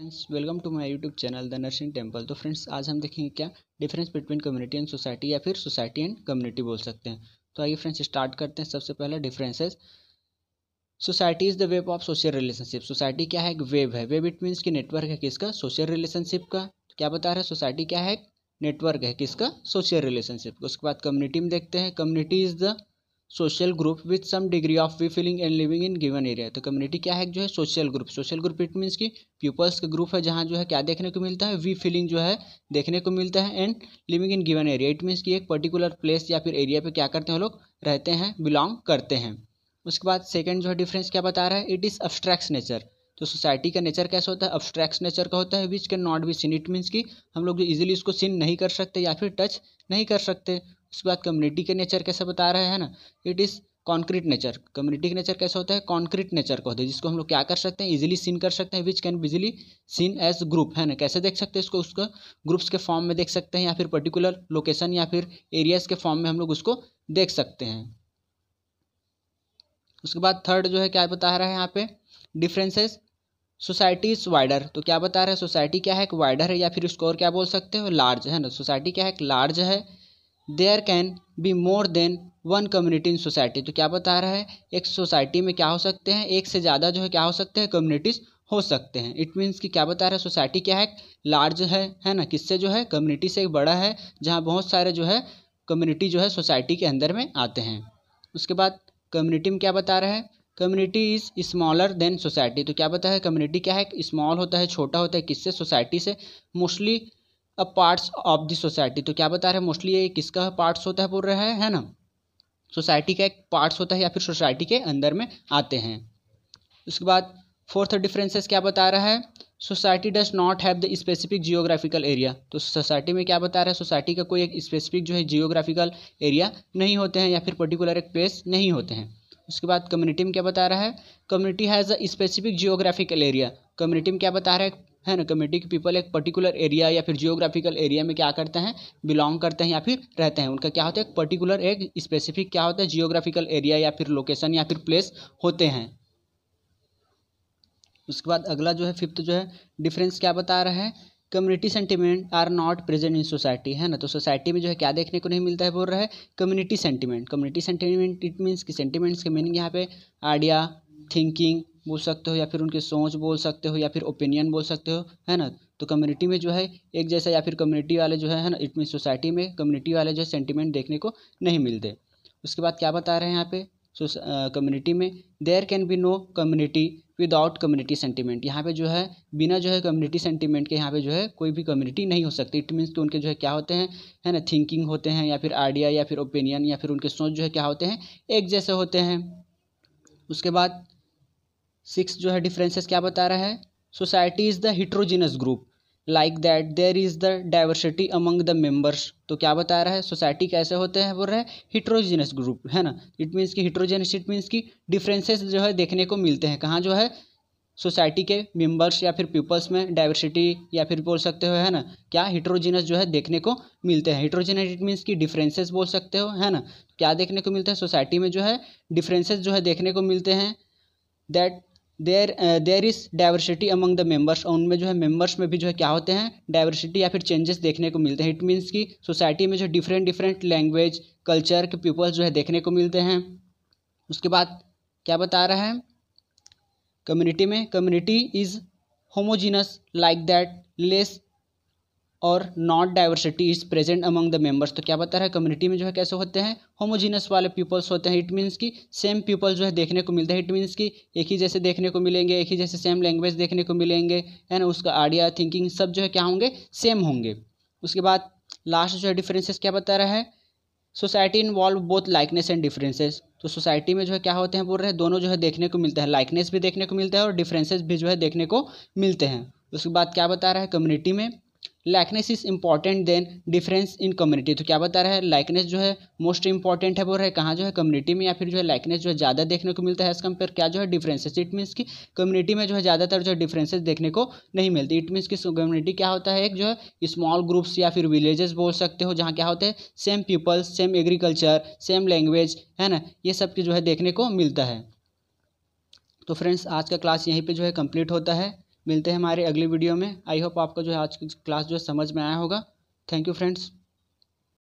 friends welcome to my YouTube channel the nursing temple तो friends आज हम देखेंगे क्या difference between community and society या फिर सोसाइटी एंड कम्युनिटी बोल सकते हैं तो आइए फ्रेंड्स स्टार्ट करते हैं सबसे पहला differences society is the web of social relationship society क्या है एक वेब है वेब इट मीन्स की नेटवर्क है किसका सोशल रिलेशनशिप का तो क्या बता रहा है सोसाइटी क्या है नेटवर्क है किसका सोशल रिलेशनशिप उसके बाद कम्युनिटी में देखते हैं community is the social group with some degree of we feeling and living in given area तो कम्युनिटी क्या है जो है social group social group it means की पीपल्स का ग्रुप है जहाँ जो है क्या देखने को मिलता है वी फीलिंग जो है देखने को मिलता है and living in given area it means की एक पर्टिकुलर प्लेस या फिर एरिया पे क्या करते हैं लोग रहते हैं बिलोंग करते हैं उसके बाद सेकेंड जो है डिफरेंस क्या बता रहा है इट इज़ अब्स्ट्रैक्ट नेचर तो सोसाइटी का नेचर कैसा होता है अब्स्ट्रैक्ट नेचर का होता है which can not be seen it means कि हम लोग जो इजिली इसको सीन नहीं कर सकते या फिर टच नहीं कर सकते उसके बाद कम्युनिटी के नेचर कैसे बता रहे हैं ना it is concrete nature community के नेचर कैसे होता है कॉन्क्रीट नेचर का होता है जिसको हम लोग क्या कर सकते हैं इजिली सीन कर सकते हैं विच कैन बिजली सीन एज ग्रुप है ना कैसे देख सकते हैं इसको उसको ग्रुप्स के फॉर्म में देख सकते हैं या फिर पर्टिकुलर लोकेशन या फिर एरियाज के फॉर्म में हम लोग उसको देख सकते हैं उसके बाद थर्ड जो है क्या बता रहा है यहाँ पे डिफरेंसेस सोसाइटी इज़ वाइडर तो क्या बता रहा है सोसाइटी क्या है एक वाइडर है या फिर उसको और क्या बोल सकते हो लार्ज है ना सोसाइटी क्या है एक लार्ज है there can be more than one community in society तो क्या बता रहा है एक सोसाइटी में क्या हो सकते हैं एक से ज़्यादा जो है क्या हो सकते हैं कम्युनिटीज़ हो सकते हैं इट मीन्स कि क्या बता रहा है सोसाइटी क्या है लार्ज है है ना किससे जो है कम्युनिटी से एक बड़ा है जहाँ बहुत सारे जो है कम्युनिटी जो है सोसाइटी के अंदर में आते हैं उसके बाद कम्युनिटी में क्या बता रहा है community is smaller than society तो क्या बता है कम्युनिटी क्या है स्मॉल होता है छोटा होता है किससे सोसाइटी से mostly a parts of the society तो क्या बता रहे हैं मोस्टली ये किसका पार्ट्स होता है बोल रहा है है ना सोसाइटी का एक पार्ट्स होता है या फिर सोसाइटी के अंदर में आते हैं उसके बाद फोर्थ डिफरेंसेस क्या बता रहा है society does not have the specific geographical area तो सोसाइटी में क्या बता रहा है सोसाइटी का कोई एक स्पेसिफिक जो है जियोग्राफिकल एरिया नहीं होते हैं या फिर पर्टिकुलर एक प्लेस नहीं होते हैं उसके बाद कम्युनिटी में क्या बता रहा है community has a specific geographical area community में क्या बता रहा है है ना कमेटी के पीपल एक पर्टिकुलर एरिया या फिर जियोग्राफिकल एरिया में क्या करते हैं बिलोंग करते हैं या फिर रहते हैं उनका क्या होता है एक पर्टिकुलर एक स्पेसिफिक क्या होता है जियोग्राफिकल एरिया या फिर लोकेशन या फिर प्लेस होते हैं उसके बाद अगला जो है फिफ्थ जो है डिफरेंस क्या बता रहे हैं community sentiment are not present in society है ना तो सोसाइटी में जो है क्या देखने को नहीं मिलता है बोल रहा है community sentiment community sentiment it means कि सेंटीमेंट्स के मीनिंग यहाँ पे आइडिया थिंकिंग बोल सकते हो या फिर उनकी सोच बोल सकते हो या फिर ओपिनियन बोल सकते हो है ना तो कम्युनिटी में जो है एक जैसा या फिर कम्युनिटी वाले जो है ना इट मीन सोसाइटी में कम्युनिटी वाले जो है सेंटिमेंट देखने को नहीं मिलते उसके बाद क्या बता रहे हैं यहाँ पे कम्युनिटी में there can be no community without community sentiment यहाँ पे जो है बिना जो है कम्युनिटी सेंटिमेंट के यहाँ पे जो है कोई भी कम्युनिटी नहीं हो सकती इट मीन्स कि उनके जो है क्या होते हैं है ना थिंकिंग होते हैं या फिर आइडिया या फिर ओपिनियन या फिर उनके सोच जो है क्या होते हैं एक जैसे होते हैं उसके बाद सिक्स जो है डिफरेंसेस क्या बता रहा है society is the heterogeneous group like that there is the diversity among the members तो क्या बता रहा है सोसाइटी कैसे होते हैं बोल रहे हैं हिट्रोजिनस ग्रुप है ना इट मीन्स कि हिट्रोजेनस इट मीन्स की डिफरेंसेस जो है देखने को मिलते हैं कहाँ जो है सोसाइटी के मेंबर्स या फिर पीपल्स में डाइवर्सिटी या फिर बोल सकते हो है ना क्या हिट्रोजिनस जो है देखने को मिलते हैं हिट्रोजिनस इट मीन्स की डिफरेंसेस बोल सकते हो है ना क्या देखने को मिलता है सोसाइटी में जो है डिफरेंसेस जो है देखने को मिलते हैं that there there is diversity among the members और उनमें जो है मेम्बर्स में भी जो है क्या होते हैं डाइवर्सिटी या फिर चेंजेस देखने को मिलते हैं इट मीन्स कि सोसाइटी में जो डिफरेंट डिफरेंट लैंग्वेज कल्चर के पीपल्स जो है देखने को मिलते हैं उसके बाद क्या बता रहा है कम्युनिटी में community is homogeneous like that less और not diversity is present among the members तो क्या बता रहा है कम्युनिटी में जो है कैसे होते हैं होमोजीनस वाले पीपल्स होते हैं इट मीन्स कि सेम पीपल जो है देखने को मिलते हैं इट मीन्स कि एक ही जैसे देखने को मिलेंगे एक ही जैसे सेम लैंग्वेज देखने को मिलेंगे है ना उसका आइडिया थिंकिंग सब जो है क्या होंगे सेम होंगे उसके बाद लास्ट जो है डिफरेंसेस क्या बता रहा है society involve both likeness and differences तो सोसाइटी में जो है क्या होते हैं बोल रहे हैं दोनों जो है देखने को मिलते हैं लाइकनेस भी देखने को मिलता है और डिफरेंसेस भी जो है देखने को मिलते हैं उसके बाद क्या बता रहा है कम्युनिटी में likeness is important then difference in community तो क्या बता रहा है लाइकनेस जो है मोस्ट इंपॉर्टेंट है वो रहे कहाँ जो है कम्युनिटी में या फिर जो है लाइकनेस जो है ज़्यादा देखने को मिलता है एज कम्पेयर क्या जो है डिफरेंसेस इट मीन्स की कम्युनिटी में जो है ज़्यादातर जो है डिफरेंसेज देखने को नहीं मिलती इट मीन्स की कम्युनिटी क्या होता है एक जो है स्मॉल ग्रुप्स या फिर विलेजेस बोल सकते हो जहाँ क्या होते हैं same peoples same agriculture same language है ना ये सब की जो है देखने को मिलता है तो फ्रेंड्स आज का क्लास यहीं पर जो है कम्प्लीट होता है मिलते हैं हमारे अगली वीडियो में आई होप आपको जो है आज की क्लास जो है समझ में आया होगा थैंक यू फ्रेंड्स